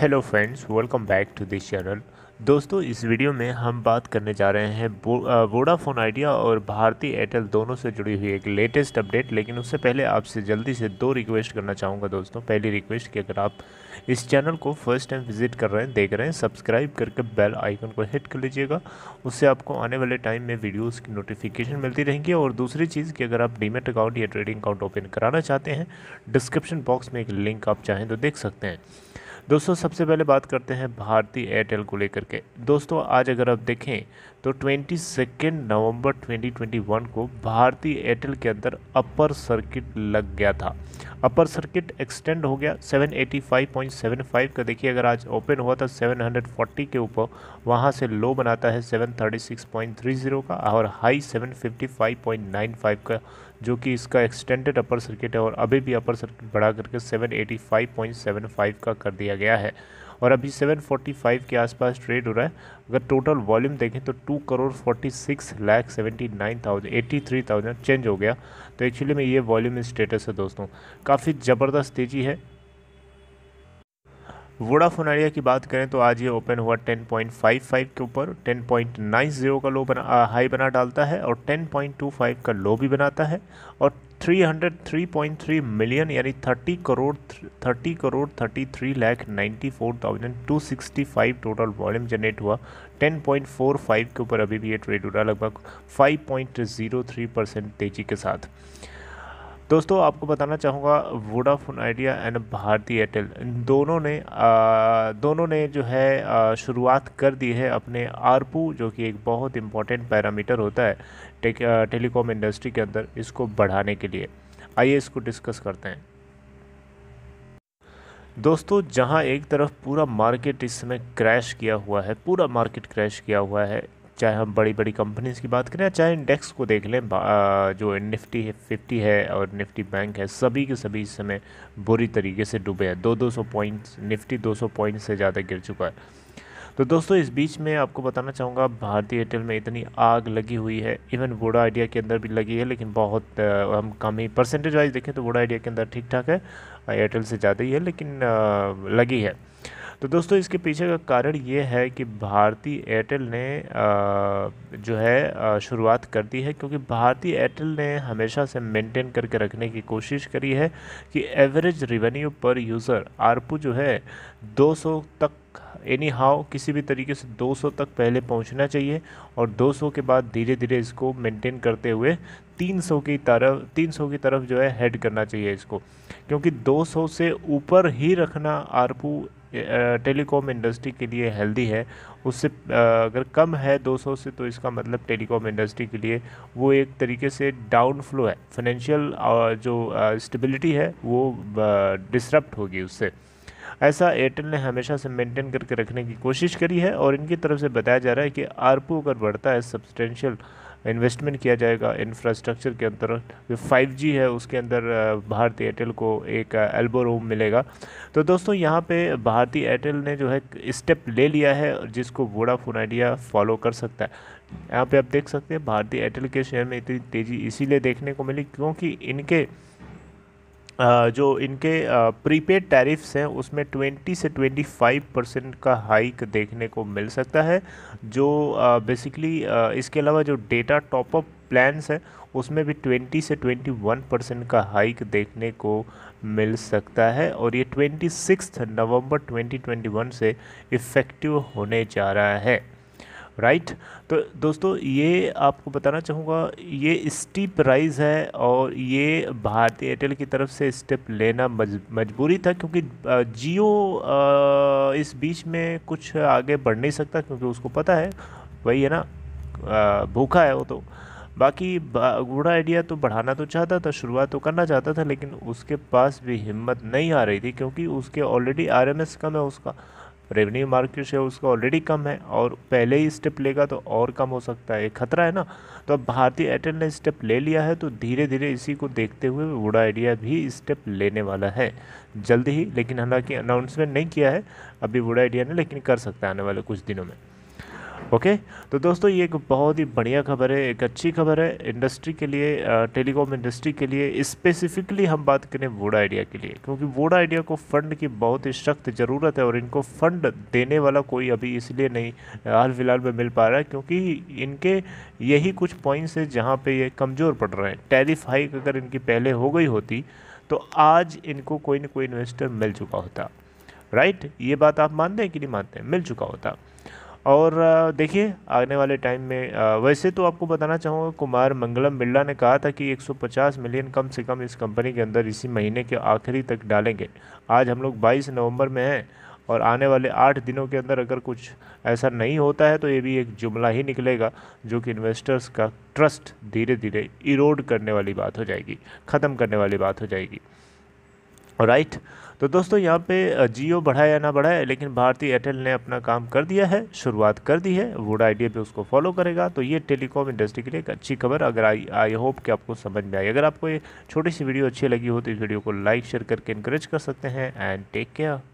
hello friends welcome back to this channel दोस्तों इस video में हम बात करने जा रहे हैं वोडाफोन आइडिया uh, और भारतीय एयरटेल दोनों से जुड़ी हुई एक लेटेस्ट अपडेट लेकिन उससे पहले आपसे जल्दी से दो रिक्वेस्ट करना चाहूँगा दोस्तों पहली रिक्वेस्ट कि अगर आप इस चैनल को फर्स्ट टाइम विजिट कर रहे हैं देख रहे हैं सब्सक्राइब करके बेल आइकन को हिट कर लीजिएगा उससे आपको आने वाले टाइम में वीडियोज़ की नोटिफिकेशन मिलती रहेंगी और दूसरी चीज़ कि अगर आप डीमेट अकाउंट या ट्रेडिंग अकाउंट ओपन कराना चाहते हैं डिस्क्रिप्शन बॉक्स में एक लिंक आप चाहें तो देख सकते हैं दोस्तों सबसे पहले बात करते हैं भारतीय एयरटेल को लेकर के दोस्तों आज अगर आप देखें तो twenty second November twenty twenty one को भारतीय एयरटेल के अंदर अपर सर्किट लग गया था अपर सर्किट एक्सटेंड हो गया 785.75 का देखिए अगर आज ओपन हुआ था 740 के ऊपर वहाँ से लो बनाता है 736.30 का और हाई 755.95 का जो कि इसका एक्सटेंडेड अपर सर्किट है और अभी भी अपर सर्किट बढ़ा करके 785.75 का कर दिया गया है और अभी 745 के आसपास ट्रेड हो रहा है अगर टोटल वॉल्यूम देखें तो two crore forty six lakh seventy nine thousand eighty three thousand change हो गया तो एक्चुअली में ये वॉल्यूम स्टेटस है दोस्तों काफ़ी ज़बरदस्त तेज़ी है वोडाफोन आइडिया की बात करें तो आज ये ओपन हुआ 10.55 के ऊपर 10.90 का लो बना आ, हाई बना डालता है और 10.25 का लो भी बनाता है और 303.3 मिलियन यानी 30 crore 30 crore 33 lakh 94,265 total volume generate हुआ 10.45 के ऊपर अभी भी ये ट्रेड हो रहा लगभग 5.03 परसेंट तेज़ी के साथ दोस्तों आपको बताना चाहूँगा Vodafone Idea and Bharti Airtel दोनों ने आ, दोनों ने जो है शुरुआत कर दी है अपने आरपू जो कि एक बहुत इम्पॉर्टेंट पैरामीटर होता है टेलीकॉम इंडस्ट्री के अंदर इसको बढ़ाने के लिए आइए इसको डिस्कस करते हैं दोस्तों जहां एक तरफ पूरा मार्केट इस समय क्रैश किया हुआ है पूरा मार्केट क्रैश किया हुआ है चाहे हम बड़ी बड़ी कंपनीज़ की बात करें चाहे इंडेक्स को देख लें जो निफ्टी है फिफ्टी है और निफ्टी बैंक है सभी के सभी इस समय बुरी तरीके से डूबे हैं दो दो सौ पॉइंट्स निफ्टी दो सौ पॉइंट से ज़्यादा गिर चुका है तो दोस्तों इस बीच में आपको बताना चाहूँगा भारतीय एयरटेल में इतनी आग लगी हुई है इवन वोडा आइडिया के अंदर भी लगी है लेकिन बहुत हम कम ही परसेंटेज वाइज देखें तो वोडा आइडिया के अंदर ठीक ठाक है एयरटेल से ज़्यादा ही है लेकिन लगी है तो दोस्तों इसके पीछे का कारण ये है कि भारतीय एयरटेल ने जो है शुरुआत कर दी है क्योंकि भारतीय एयरटेल ने हमेशा से मेंटेन करके रखने की कोशिश करी है कि average revenue per user ARPU जो है 200 तक एनी हाउ किसी भी तरीके से 200 तक पहले पहुंचना चाहिए और 200 के बाद धीरे धीरे इसको मेंटेन करते हुए 300 की तरफ 300 की तरफ जो है हेड करना चाहिए इसको क्योंकि 200 से ऊपर ही रखना आरपू टेलीकॉम इंडस्ट्री के लिए हेल्दी है उससे अगर कम है 200 से तो इसका मतलब टेलीकॉम इंडस्ट्री के लिए वो एक तरीके से डाउन फ्लो है फाइनेंशियल जो स्टेबिलिटी है वो डिस्टरप्ट होगी उससे ऐसा एयरटेल ने हमेशा से मेंटेन करके रखने की कोशिश करी है और इनकी तरफ से बताया जा रहा है कि आरपू अगर बढ़ता है सब्सटेंशियल इन्वेस्टमेंट किया जाएगा इंफ्रास्ट्रक्चर के अंदर जो फाइव है उसके अंदर भारतीय एयरटेल को एक एल्बो रूम मिलेगा तो दोस्तों यहाँ पे भारतीय एयरटेल ने जो है स्टेप ले लिया है जिसको वोडाफोन आइडिया फॉलो कर सकता है यहाँ पे आप देख सकते हैं भारतीय एयरटेल के शेयर में इतनी तेज़ी इसीलिए देखने को मिली क्योंकि इनके जो इनके प्रीपेड टैरिफ्स हैं उसमें 20 से 25 परसेंट का हाइक देखने को मिल सकता है जो बेसिकली इसके अलावा जो डेटा टॉपअप प्लान्स हैं उसमें भी 20 से 21 परसेंट का हाइक देखने को मिल सकता है और ये ट्वेंटी सिक्स नवम्बर 2021 से इफ़ेक्टिव होने जा रहा है राइट तो दोस्तों ये आपको बताना चाहूँगा ये स्टीप राइज़ है और ये भारतीय एयरटेल की तरफ से स्टेप लेना मजबूरी था क्योंकि जियो इस बीच में कुछ आगे बढ़ नहीं सकता क्योंकि उसको पता है वही है ना भूखा है वो तो बाकी बूढ़ा आइडिया तो बढ़ाना तो चाहता था शुरुआत तो करना चाहता था लेकिन उसके पास भी हिम्मत नहीं आ रही थी क्योंकि उसके ऑलरेडी आर एम एस कम है उसका रेवेन्यू मार्केट शेयर उसका ऑलरेडी कम है और पहले ही स्टेप लेगा तो और कम हो सकता है खतरा है ना तो अब भारतीय एयरटेल ने स्टेप ले लिया है तो धीरे धीरे इसी को देखते हुए वोडा आइडिया भी स्टेप लेने वाला है जल्दी ही लेकिन हालांकि अनाउंसमेंट नहीं किया है अभी वोडा आइडिया ने लेकिन कर सकता है आने वाले कुछ दिनों में ओके तो दोस्तों ये एक बहुत ही बढ़िया खबर है एक अच्छी खबर है इंडस्ट्री के लिए टेलीकॉम इंडस्ट्री के लिए स्पेसिफिकली हम बात करें वोडा आइडिया के लिए क्योंकि वोडा आइडिया को फ़ंड की बहुत ही सख्त ज़रूरत है और इनको फ़ंड देने वाला कोई अभी इसलिए नहीं हाल फिलहाल में मिल पा रहा है क्योंकि इनके यही कुछ पॉइंट्स हैं जहाँ पर ये कमज़ोर पड़ रहे हैं टेरिफ हाइक अगर इनकी पहले हो गई होती तो आज इनको कोई ना कोई इन्वेस्टर मिल चुका होता राइट ये बात आप मानते हैं कि नहीं मानते मिल चुका होता और देखिए आने वाले टाइम में वैसे तो आपको बताना चाहूँगा कुमार मंगलम बिरला ने कहा था कि 150 मिलियन कम से कम इस कंपनी के अंदर इसी महीने के आखिरी तक डालेंगे आज हम लोग 22 नवंबर में हैं और आने वाले आठ दिनों के अंदर अगर कुछ ऐसा नहीं होता है तो ये भी एक जुमला ही निकलेगा जो कि इन्वेस्टर्स का ट्रस्ट धीरे धीरे इरोड करने वाली बात हो जाएगी ख़त्म करने वाली बात हो जाएगी राइट तो दोस्तों यहाँ पे जियो बढ़ाया ना बढ़ाया लेकिन भारतीय एयरटेल ने अपना काम कर दिया है शुरुआत कर दी है वोडा आइडिया पे उसको फॉलो करेगा तो ये टेलीकॉम इंडस्ट्री के लिए एक अच्छी खबर अगर आई आई होप कि आपको समझ में आई अगर आपको ये छोटी सी वीडियो अच्छी लगी हो तो इस वीडियो को लाइक शेयर करके इनक्रेज कर सकते हैं एंड टेक केयर